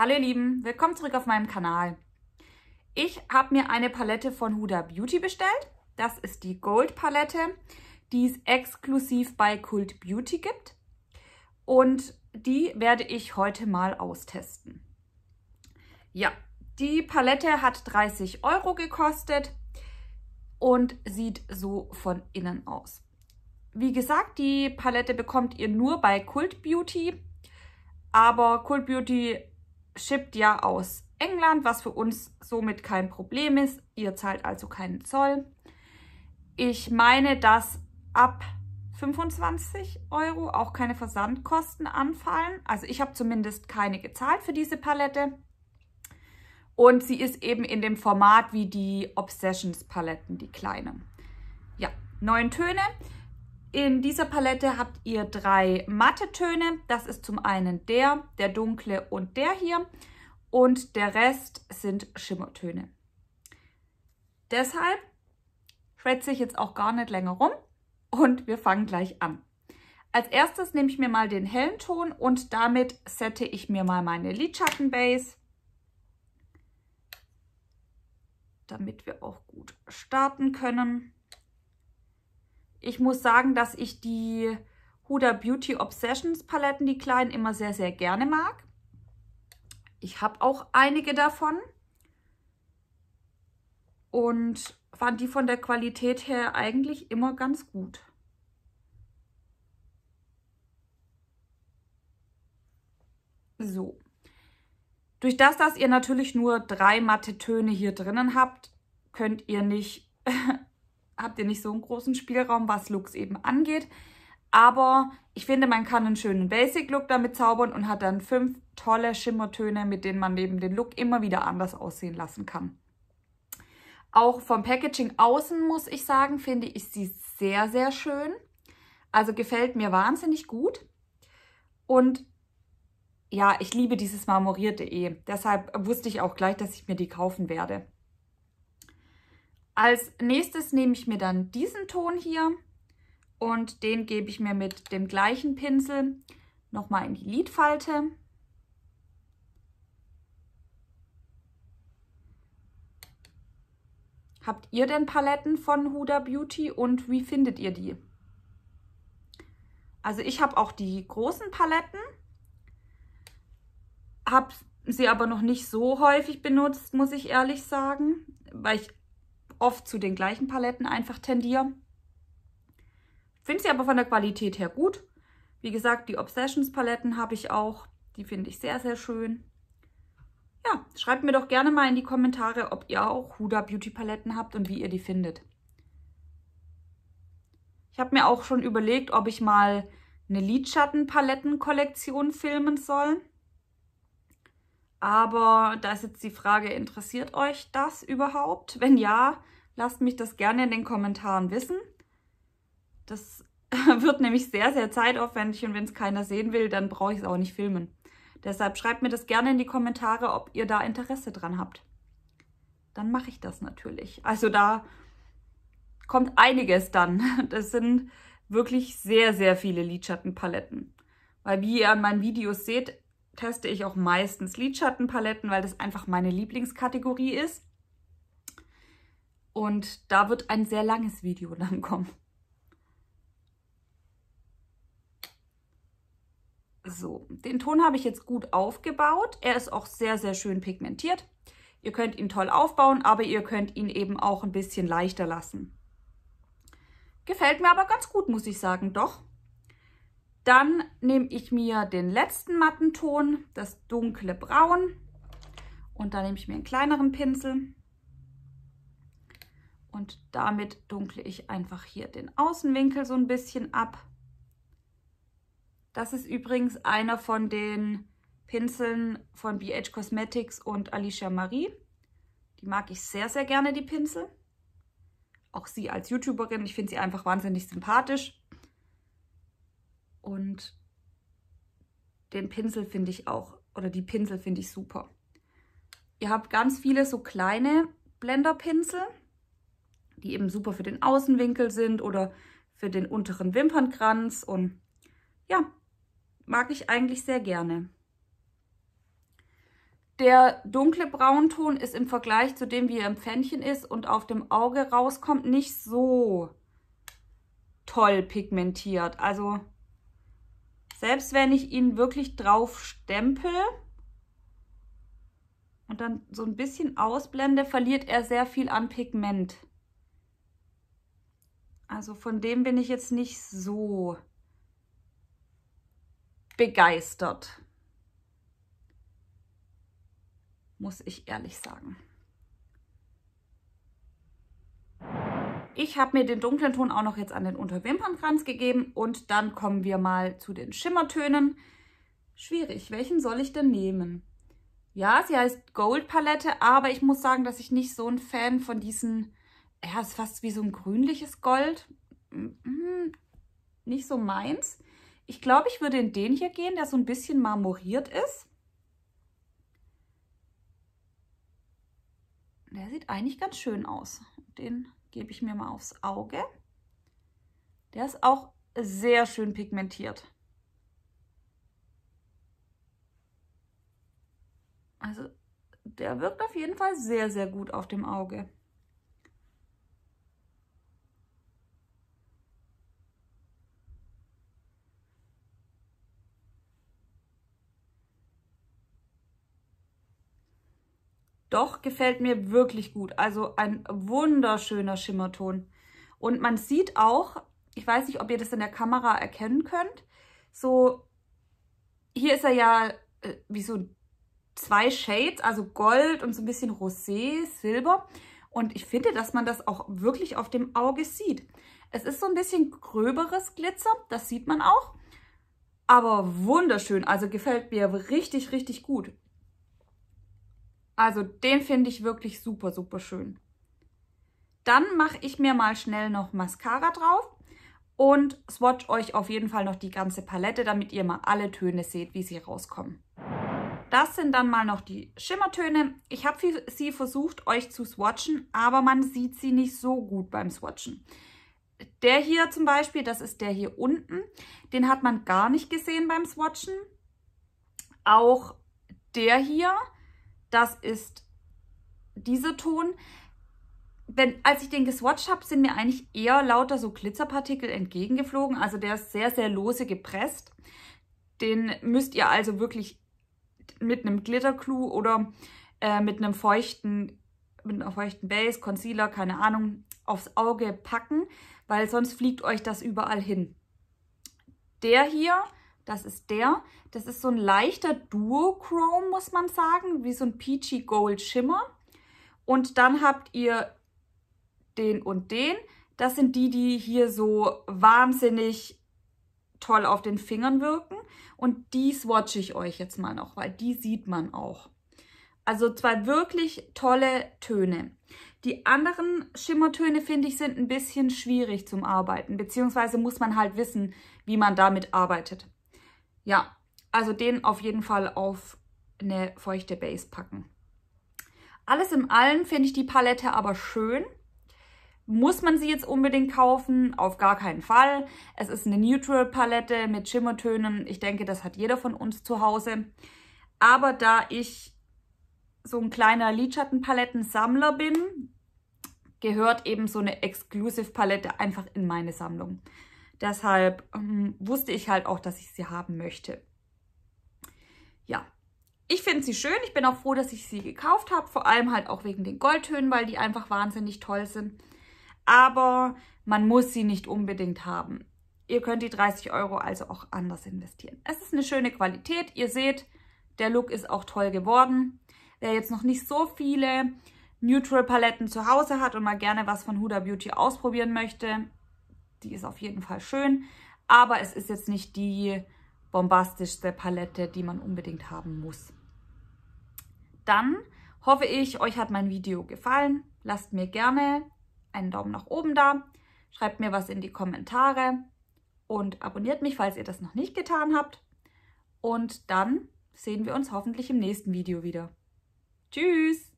Hallo ihr Lieben, willkommen zurück auf meinem Kanal. Ich habe mir eine Palette von Huda Beauty bestellt. Das ist die Gold Palette, die es exklusiv bei Kult Beauty gibt. Und die werde ich heute mal austesten. Ja, die Palette hat 30 Euro gekostet und sieht so von innen aus. Wie gesagt, die Palette bekommt ihr nur bei Kult Beauty, aber Kult Beauty shippt ja aus England, was für uns somit kein Problem ist. Ihr zahlt also keinen Zoll. Ich meine, dass ab 25 Euro auch keine Versandkosten anfallen. Also ich habe zumindest keine gezahlt für diese Palette. Und sie ist eben in dem Format wie die Obsessions Paletten, die kleinen. Ja, neun Töne. In dieser Palette habt ihr drei matte Töne. Das ist zum einen der, der dunkle und der hier. Und der Rest sind Schimmertöne. Deshalb schwätze ich jetzt auch gar nicht länger rum und wir fangen gleich an. Als erstes nehme ich mir mal den hellen Ton und damit sette ich mir mal meine Lidschattenbase, damit wir auch gut starten können. Ich muss sagen, dass ich die Huda Beauty Obsessions Paletten, die kleinen, immer sehr, sehr gerne mag. Ich habe auch einige davon und fand die von der Qualität her eigentlich immer ganz gut. So. Durch das, dass ihr natürlich nur drei matte Töne hier drinnen habt, könnt ihr nicht habt ihr nicht so einen großen Spielraum, was Looks eben angeht. Aber ich finde, man kann einen schönen Basic-Look damit zaubern und hat dann fünf tolle Schimmertöne, mit denen man neben den Look immer wieder anders aussehen lassen kann. Auch vom Packaging außen muss ich sagen, finde ich sie sehr, sehr schön. Also gefällt mir wahnsinnig gut. Und ja, ich liebe dieses marmorierte E. Deshalb wusste ich auch gleich, dass ich mir die kaufen werde. Als nächstes nehme ich mir dann diesen Ton hier und den gebe ich mir mit dem gleichen Pinsel nochmal in die Lidfalte. Habt ihr denn Paletten von Huda Beauty und wie findet ihr die? Also ich habe auch die großen Paletten, habe sie aber noch nicht so häufig benutzt, muss ich ehrlich sagen, weil ich oft zu den gleichen Paletten einfach tendiere. Finde sie aber von der Qualität her gut. Wie gesagt, die Obsessions Paletten habe ich auch. Die finde ich sehr, sehr schön. Ja, schreibt mir doch gerne mal in die Kommentare, ob ihr auch Huda Beauty Paletten habt und wie ihr die findet. Ich habe mir auch schon überlegt, ob ich mal eine Lidschatten Paletten Kollektion filmen soll. Aber da ist jetzt die Frage, interessiert euch das überhaupt? Wenn ja, lasst mich das gerne in den Kommentaren wissen. Das wird nämlich sehr, sehr zeitaufwendig und wenn es keiner sehen will, dann brauche ich es auch nicht filmen. Deshalb schreibt mir das gerne in die Kommentare, ob ihr da Interesse dran habt. Dann mache ich das natürlich. Also da kommt einiges dann. Das sind wirklich sehr, sehr viele Lidschattenpaletten. Weil wie ihr an meinen Videos seht, teste ich auch meistens Lidschattenpaletten, weil das einfach meine Lieblingskategorie ist. Und da wird ein sehr langes Video dann kommen. So, den Ton habe ich jetzt gut aufgebaut. Er ist auch sehr, sehr schön pigmentiert. Ihr könnt ihn toll aufbauen, aber ihr könnt ihn eben auch ein bisschen leichter lassen. Gefällt mir aber ganz gut, muss ich sagen, doch. Dann nehme ich mir den letzten Mattenton, das dunkle Braun. Und dann nehme ich mir einen kleineren Pinsel. Und damit dunkle ich einfach hier den Außenwinkel so ein bisschen ab. Das ist übrigens einer von den Pinseln von BH Cosmetics und Alicia Marie. Die mag ich sehr, sehr gerne, die Pinsel. Auch sie als YouTuberin, ich finde sie einfach wahnsinnig sympathisch. Und den Pinsel finde ich auch, oder die Pinsel finde ich super. Ihr habt ganz viele so kleine Blenderpinsel, die eben super für den Außenwinkel sind oder für den unteren Wimpernkranz. Und ja, mag ich eigentlich sehr gerne. Der dunkle Braunton ist im Vergleich zu dem, wie er im Pfännchen ist und auf dem Auge rauskommt, nicht so toll pigmentiert. Also selbst wenn ich ihn wirklich drauf stempel und dann so ein bisschen ausblende, verliert er sehr viel an Pigment. Also von dem bin ich jetzt nicht so begeistert, muss ich ehrlich sagen. ich habe mir den dunklen Ton auch noch jetzt an den Unterwimpernkranz gegeben und dann kommen wir mal zu den Schimmertönen. Schwierig, welchen soll ich denn nehmen? Ja, sie heißt Gold Palette, aber ich muss sagen, dass ich nicht so ein Fan von diesen, ja, ist fast wie so ein grünliches Gold. Hm, nicht so meins. Ich glaube, ich würde in den hier gehen, der so ein bisschen marmoriert ist. Der sieht eigentlich ganz schön aus. Den Gebe ich mir mal aufs Auge. Der ist auch sehr schön pigmentiert. Also der wirkt auf jeden Fall sehr, sehr gut auf dem Auge. Doch, gefällt mir wirklich gut. Also ein wunderschöner Schimmerton. Und man sieht auch, ich weiß nicht, ob ihr das in der Kamera erkennen könnt, so, hier ist er ja äh, wie so zwei Shades, also Gold und so ein bisschen Rosé, Silber. Und ich finde, dass man das auch wirklich auf dem Auge sieht. Es ist so ein bisschen gröberes Glitzer, das sieht man auch. Aber wunderschön, also gefällt mir richtig, richtig gut. Also den finde ich wirklich super, super schön. Dann mache ich mir mal schnell noch Mascara drauf und swatch euch auf jeden Fall noch die ganze Palette, damit ihr mal alle Töne seht, wie sie rauskommen. Das sind dann mal noch die Schimmertöne. Ich habe sie versucht, euch zu swatchen, aber man sieht sie nicht so gut beim Swatchen. Der hier zum Beispiel, das ist der hier unten. Den hat man gar nicht gesehen beim Swatchen. Auch der hier, das ist dieser Ton. Wenn, als ich den geswatcht habe, sind mir eigentlich eher lauter so Glitzerpartikel entgegengeflogen. Also der ist sehr, sehr lose gepresst. Den müsst ihr also wirklich mit einem Glitterclou oder äh, mit einem feuchten, mit einer feuchten Base, Concealer, keine Ahnung, aufs Auge packen, weil sonst fliegt euch das überall hin. Der hier das ist der. Das ist so ein leichter Duochrome, muss man sagen, wie so ein Peachy Gold Schimmer. Und dann habt ihr den und den. Das sind die, die hier so wahnsinnig toll auf den Fingern wirken. Und die swatche ich euch jetzt mal noch, weil die sieht man auch. Also zwei wirklich tolle Töne. Die anderen Schimmertöne, finde ich, sind ein bisschen schwierig zum Arbeiten, beziehungsweise muss man halt wissen, wie man damit arbeitet. Ja, also den auf jeden Fall auf eine feuchte Base packen. Alles in allem finde ich die Palette aber schön. Muss man sie jetzt unbedingt kaufen? Auf gar keinen Fall. Es ist eine Neutral-Palette mit Schimmertönen. Ich denke, das hat jeder von uns zu Hause. Aber da ich so ein kleiner Lidschattenpaletten-Sammler bin, gehört eben so eine Exclusive-Palette einfach in meine Sammlung. Deshalb ähm, wusste ich halt auch, dass ich sie haben möchte. Ja, ich finde sie schön. Ich bin auch froh, dass ich sie gekauft habe. Vor allem halt auch wegen den Goldtönen, weil die einfach wahnsinnig toll sind. Aber man muss sie nicht unbedingt haben. Ihr könnt die 30 Euro also auch anders investieren. Es ist eine schöne Qualität. Ihr seht, der Look ist auch toll geworden. Wer jetzt noch nicht so viele Neutral Paletten zu Hause hat und mal gerne was von Huda Beauty ausprobieren möchte, die ist auf jeden Fall schön, aber es ist jetzt nicht die bombastischste Palette, die man unbedingt haben muss. Dann hoffe ich, euch hat mein Video gefallen. Lasst mir gerne einen Daumen nach oben da, schreibt mir was in die Kommentare und abonniert mich, falls ihr das noch nicht getan habt. Und dann sehen wir uns hoffentlich im nächsten Video wieder. Tschüss!